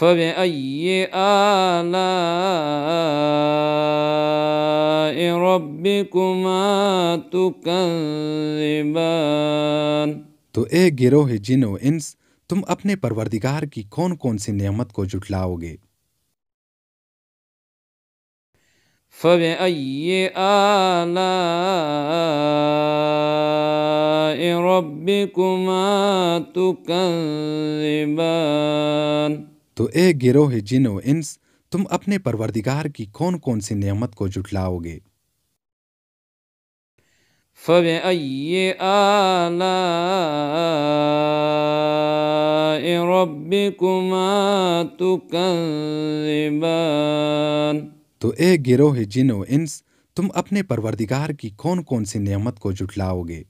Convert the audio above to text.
فبأي آلاء ربكما تكذبان तो ए गिरोह जिन व इंस तुम अपने परवरदिगार की कौन कौन सी नियमत को जुटलाओगे فبأي آلاء ربكما تكذبان तो ए गिरोह जिनो इंस तुम अपने परवरदिगार की कौन कौन सी नियमत को जुटलाओगे तो ए गिरोह जिनो इंस तुम अपने परवरदिगार की कौन कौन सी नियमत को जुटलाओगे